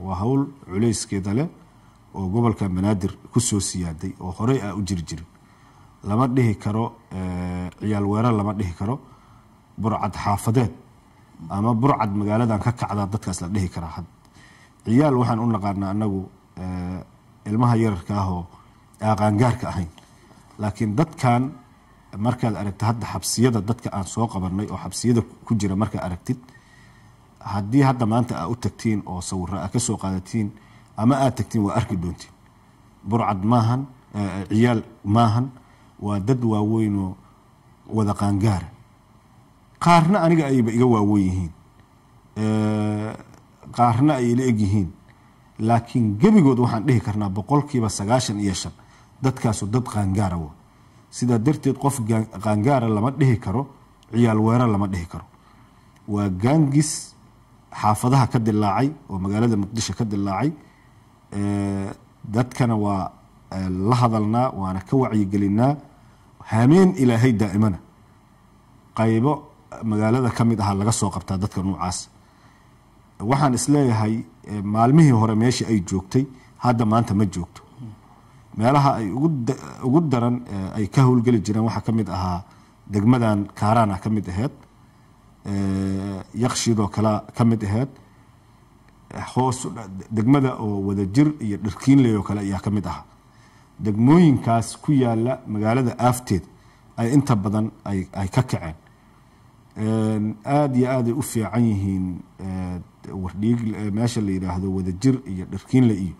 waa hawl culayskeeda leh oo gobolka banaadir kusoo siyaaday oo horey ah u jiri jirin lama dhihi karo eh, ciyaal weerar lama dhihi karo burcad xaafadeed ama burcad magaaladan ka kacdaa dadkaas la dhihi karaa had ciyaal waxaan u naqaanaa anagu eh, ilmaha yararka ahoo aqaangaarka ahayn laakiin dadkan markaad aragta hadda xabsiyada dadka aan soo qabanay oo xabsiyada ku jira markaad aragtid haddii hadda maanta aa u tagtiin oo sawiro aa kasoo qaadatiin ama aad tagtiin waa arki doontiin burcad maahan eh, ciyaal maahan waa dad waaweynoo wada qaangaara qaarna aniga ayba iga waaweyn yihiin eh, qaarna ay ila egyihiin laakiin gebigood waxaan dhihi karnaa boqolkiiba sagaashan iyo shan dadkaasu dad qaangaara wa sidaa darteed qof qaangaara lama dhihi karo ciyaal weera lama dhihi karo waa gaangis xaafadaha ka dilaacay oo magaalada muqdisho ka dilaacay dadkana waa la hadalnaa waana ka wacyigelinaa hameen ilaahay daa'imana qaybo magaalada ka mid aha laga soo qabtaa dadka nuucaas waxaan isleeyahay maalmihii hore meesha ay joogtay hadda maanta ma joogto meelaha ay ugu daran ay ka howlgeli jireen waxaa ka mid ahaa degmadan kaaraana ka mid aheed yakshidoo kale ka mid aheyd hoos degmada oo wadajir iyo dharkiinley oo kale ayaa ka mid aha degmooyinkaas ku yaala magaalada aafteed ay inta badan ay ka kaceen aada iyo aad ay u fiican yihiin wardhiig meesha la yidhaahdo wadajir iyo dhirkiinley iyo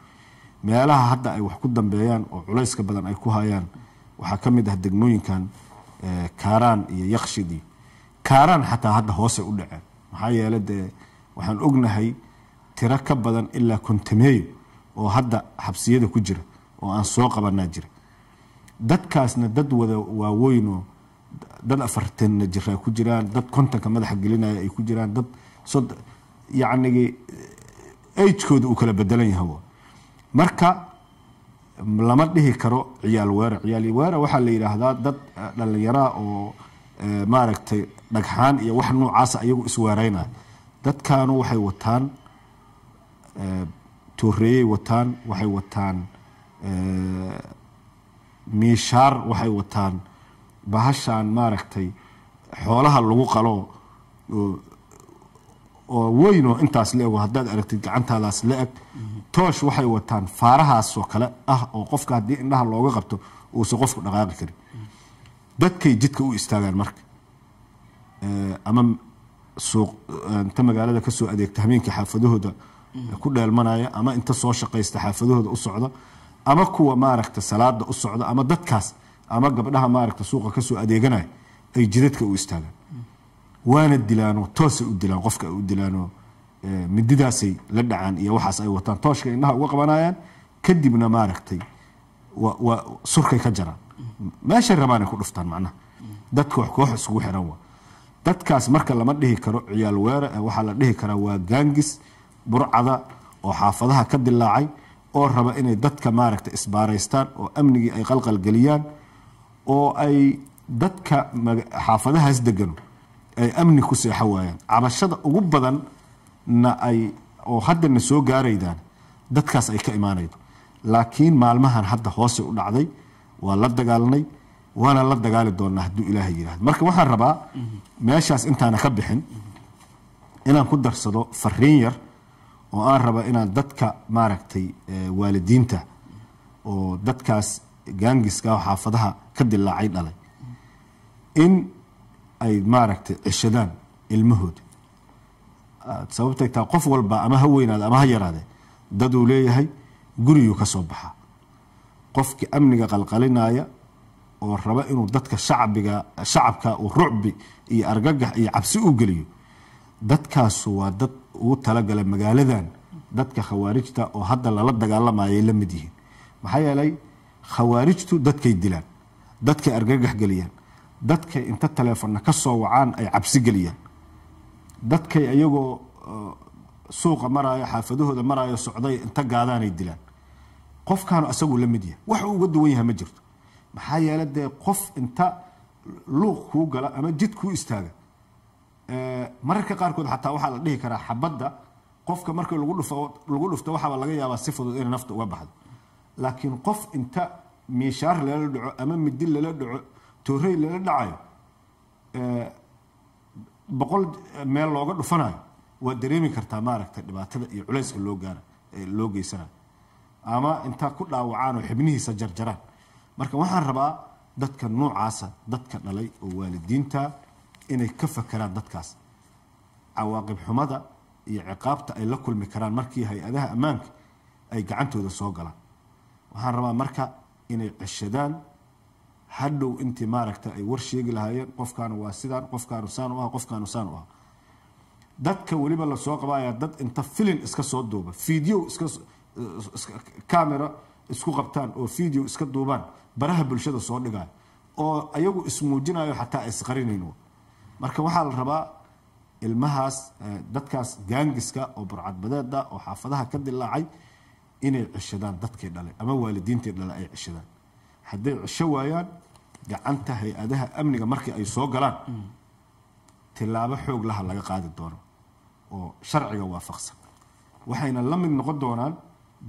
meelaha hadda ay wax ku dambeeyaan oo culayska badan ay ku hayaan waxaa ka mid ah degmooyinkan kaaraan iyo yakshid iyo kaaraan xataa hadda hoose u dhaceen maxaa yeele dee waxaan ognahay tiro ka badan ilaa kontameeyo oo hadda xabsiyada ku jira oo aan soo qabanaa jira dadkaasna dad wada waaweynoo dad afartanna jiraa ku jiraan dad kontanka madaxa gelinaya ay ku jiraan dad yacnigi eh, agekooda uu kala bedelan yahay marka lama dhihi karo ciyaal weera ciyaal weera waxaa la yidhaahdaa dad eh, dhallinyaraha oo maaragtay dhagxaan iyo wax noocaasa ayagu isweereyna dadkaanu waxay wataan tooreeyey wataan waxay wataan miishaar waxay wataan bahashaan maaragtay xoolaha lagu qalo oo weynoo intaas la ego haddaad aragtid gacantaadaas la eg toosh waxay wataan faarahaasoo kale ah oo qofka haddii indhaha looga qabto uusan qofku dhaqaaqi karin dadkay jidka u istaagaan marka eh, ama suuq eh, inta magaalada kasoo adeegta hameenka xaafadahooda ku dheelmanaya ama inta soo shaqaysta xaafadahooda u socda ama kuwa maaragta salaada u socda ama dadkaas ama gabdhaha maaragta suuqa kasoo adeeganaya ay jidadka u istaagaan waana dilaanoo toosay u dilaan qofka ay u dilaanoo eh, mididaasay la dhacaan iyo waxaas ay wataan tooshka indhaha uga qabanayaan kadibna maaragtay surkay ka jaraan meeshay rabaanay ku dhuftaan macnaha dadka wax koox isugu xiran waa dadkaas marka lama dhihi karo ciyaal weere waxaa la dhihi karaa waa gaangis burcada oo xaafadaha ka dilaacay oo raba inay dadka maaragta isbaareystaan oo amnigii ay qalqal geliyaan oo ay dadka xaafadahaas degano ay amni ku seexo waayaan cabashada ugu badanna ay oo haddana soo gaaraydaan dadkaas ay ka imaanaydo laakiin maalmahan hadda hoose u dhacday waa la dagaalnay waana la dagaali doonaa hadduu ilaahay yidhahdo marka waxaan rabaa meeshaas intaana ka bixin inaan ku darsado fariin yar oo aan rabaa inaan dadka maaragtay eh, waalidiinta oo dadkaas gaangiska xaafadaha ka dilaacay dhalay in ay maaragtay ceshadaan ilmahooda ah, sababtay taa qof walba ama ha weynaade ama ha yaraade daduu leeyahay guriyuu kasoo baxaa qofkii amniga qalqalinaya oo raba inuu dadka shacbiga shacabka uu rucbi iyo argagax iyo cabsi u geliyo dadkaasu waa dad ugu talagalay magaaladan dadka khawaarijta oo hadda lala dagaalamayay la mid yihiin maxaa yeelay khawaarijtu dadkay dilaan dadkay argagax geliyaan dadkay inta taleefonna ka soo wacaan ay cabsi geliyaan dadkay ayagoo uh, suuqa maraayo xaafadahooda maraayo socday inta gaadaanay dilaan qofkaanu asagu la mid yahay wax uu uga duwan yahay ma jirto maxaa yeele dee qof inta luuq kuu gala ama jid kuu istaaga mararka qaarkood xataa waxaa la dhihi karaa xabadda qofka marka lagu dhufto waxaaba laga yaabaa si fudud inay nafta uga baxdo laakiin qof inta miishaar lala dhaco ama midi lala dhaco toorey lala dhacayo boqol meel looga dhufanayo waa dareemi kartaa maaragta dhibaatada iyo culayska loo gaara loo geysanayo ama inta ku dhaawacaan oo xibnihiisa jarjaraan marka waxaan rabaa dadka noocaasa dadka dhalay oo waalidiinta inay ka fakeraan dadkaas cawaaqib xumada iyo ciqaabta ay la kulmi karaan markii hay-adaha ammaanka ay gacantooda soo galaan waxaan rabaa marka inay ceshadaan hadhow intii maaragta ay war sheegi lahaayeen qofkaanu waa sidaan qofkaanu saan u ah qofkaanu saan u ah dadka weliba lasoo qabaayaa dad inta filin iska soo duuba fiideo iska camera isku qabtaan oo video iska duubaan baraha bulshada soo dhigayo oo ayagu ismuujinayo xataa isqarinayn marka waxaa la rabaa ilmahaas eh, dadkaas gaangiska oo burcadbadeeda oo xaafadaha ka dilaacay inay cishadaan dadkii dhalay ama waalidiintii dhalay ay cishadaan hadday cisho waayaan gacanta hay-adaha amniga markii ay soo galaan tilaabo xoog laha laga qaadi doono oo sharciga waafaqsan waxayna la mid noqon doonaan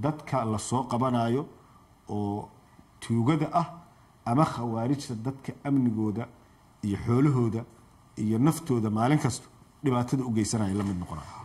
dadka lasoo qabanayo oo tuugada ah ama khawaarijta dadka amnigooda iyo xoolahooda iyo naftooda maalin kasta dhibaatada u geysanaya la mid noqonaya